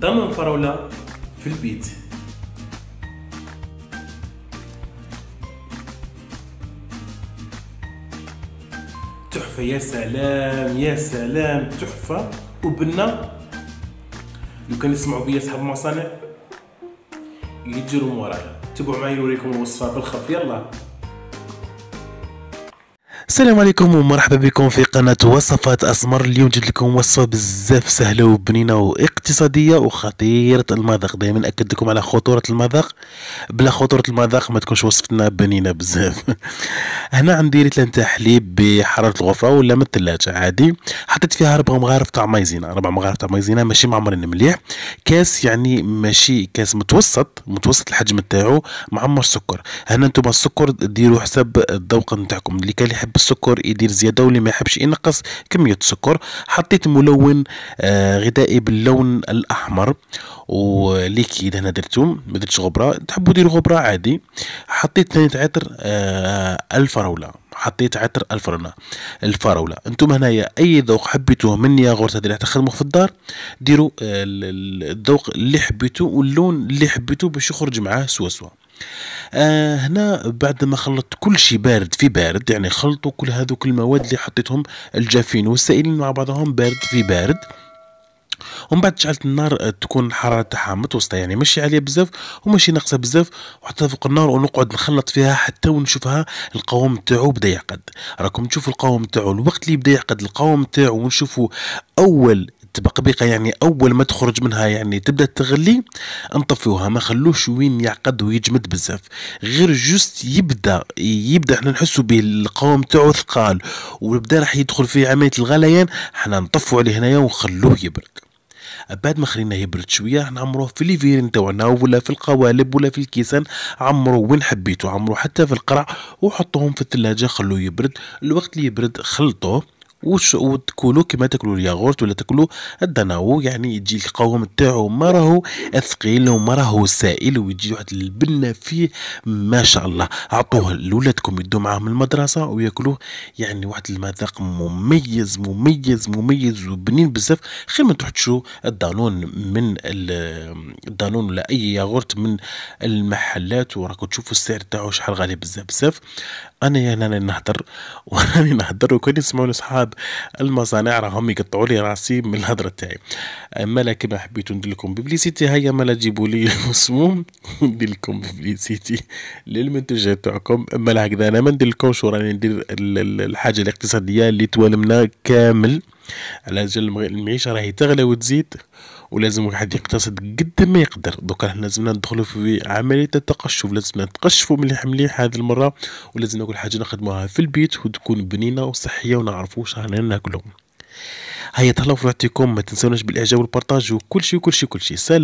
ضمن فراولة في البيت تحفة يا سلام يا سلام تحفة وبنا لو كان يسمعوا بيا صحاب المصانع يجروا مورايا تبعوا معايا نوريكم الوصفة بالخف يلا السلام عليكم ومرحبا بكم في قناة وصفات أسمر اليوم جد لكم وصفة بزاف سهلة وبنينة واقتصادية وخطيرة المذاق دائما أكد لكم على خطورة المذاق بلا خطورة المذاق ما تكونش وصفتنا بنينة بزاف هنا عندي ريتلان تاع حليب بحرارة الغرفة ولا من الثلاجة عادي حطيت فيها ربع مغارف تاع مايزينا ربع مغارف تاع مايزينا ماشي معمرين يعني مليح كاس يعني ماشي كاس متوسط متوسط الحجم تاعو معمر سكر هنا نتوما السكر ديروا حسب الذوق نتاعكم اللي كان يحب السكر يدير زياده واللي ما يحبش ينقص كميه السكر حطيت ملون آه غذائي باللون الاحمر وليكيد هنا درتو ما درتش غبره تحبوا ديروا غبره عادي حطيت ثاني عطر آه الفراوله حطيت عطر الفرنة الفراولة انتم هنايا اي ذوق حبيتوه من ياغورت هذه اللي تخدموه في الدار ديروا آه، الذوق اللي حبيتوه واللون اللي حبيتوه باش يخرج معاه سوا سوا آه، هنا بعد ما خلطت كل شيء بارد في بارد يعني خلطوا كل هذوك المواد اللي حطيتهم الجافين والسائلين مع بعضهم بارد في بارد ومن بعد شعلت النار آه، تكون الحراره تاعها متوسطه يعني ماشي عاليه بزاف وماشي ناقصه بزاف وحطيتها فوق النار ونقعد نخلط فيها حتى ونشوفها القوام تاعو بدا يعقد راكم تشوفوا القوام تاعو الوقت اللي بدا يعقد القوام تاعو ونشوفوا اول تبقى بقى يعني اول ما تخرج منها يعني تبدا تغلي انطفيوها ما خلوش وين يعقد ويجمد بزاف غير جوست يبدا يبدا احنا نحسوا به القوام تاعو ثقال وبدا راح يدخل في عمليه الغليان احنا نطفوا عليه هنايا ونخلوه يبرد بعد ما خليناه يبرد شويه نعمروه في ليفيرين تاعنا ولا في القوالب ولا في الكيسان عمروه وين حبيتو عمروه حتى في القرع وحطوهم في الثلاجه خلوه يبرد الوقت اللي يبرد خلطوه وش وتكلو كما تاكلوا الياغورت ولا تاكلوا الدناو يعني يجي القوام تاعو ما راهو ثقيل وما راهو سائل ويجي واحد البنه فيه ما شاء الله اعطوه لولادكم يدوا معاهم المدرسه وياكلوه يعني واحد المذاق مميز مميز مميز وبنين بزاف خير ما تحتشوا الدانون من الدانون ولا اي ياغورت من المحلات وراكم تشوفوا السعر تاعو شحال غالي بزاف بزاف انا يعني انا نهضر وراني نهضر وكان يسمعوني صحابي بعض المصانع راهم يقطعوا لي راسي من الهضره تاعي اما لا حبيت ندير لكم بيبليسيتي هيا مالا تجيبوا لي مسموم ندير لكم بيبليسيتي للمنتجات تاعكم اما هكذا انا ما ندير لكمش وراني ندير الحاجه الاقتصاديه اللي توالمنا كامل على جال المعيشة راهي تغلى وتزيد ولازم واحد يقتصد قد ما يقدر دوكا لازمنا ندخلو في عملية التقشف لازمنا نتقشفو مليح مليح هذه المرة ولازمنا كل حاجة نخدموها في البيت وتكون بنينة وصحية ونعرفو واش رانا ناكلو هيا تهلاو في ما تنسوناش بالاعجاب والبارطاج وكل شيء وكل شيء وكل شيء سلام